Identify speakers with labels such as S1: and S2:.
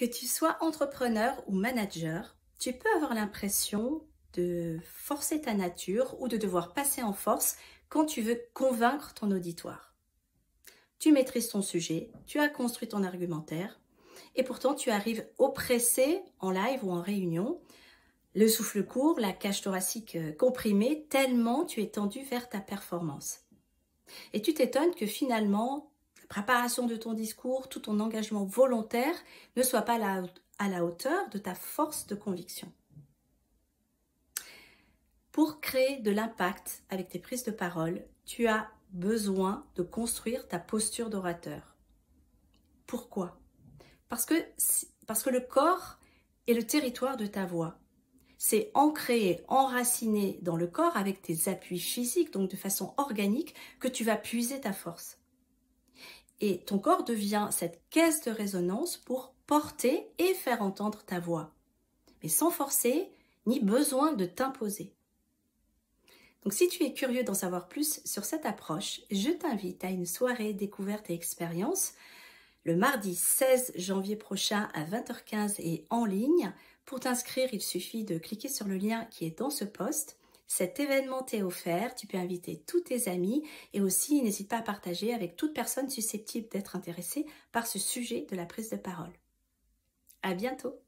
S1: Que tu sois entrepreneur ou manager, tu peux avoir l'impression de forcer ta nature ou de devoir passer en force quand tu veux convaincre ton auditoire. Tu maîtrises ton sujet, tu as construit ton argumentaire, et pourtant tu arrives oppressé en live ou en réunion, le souffle court, la cage thoracique euh, comprimée, tellement tu es tendu vers ta performance. Et tu t'étonnes que finalement préparation de ton discours, tout ton engagement volontaire ne soit pas à la hauteur de ta force de conviction. Pour créer de l'impact avec tes prises de parole, tu as besoin de construire ta posture d'orateur. Pourquoi parce que, parce que le corps est le territoire de ta voix. C'est ancré, enraciné dans le corps avec tes appuis physiques, donc de façon organique, que tu vas puiser ta force. Et ton corps devient cette caisse de résonance pour porter et faire entendre ta voix, mais sans forcer ni besoin de t'imposer. Donc si tu es curieux d'en savoir plus sur cette approche, je t'invite à une soirée découverte et expérience le mardi 16 janvier prochain à 20h15 et en ligne. Pour t'inscrire, il suffit de cliquer sur le lien qui est dans ce poste. Cet événement t'est offert, tu peux inviter tous tes amis et aussi n'hésite pas à partager avec toute personne susceptible d'être intéressée par ce sujet de la prise de parole. À bientôt!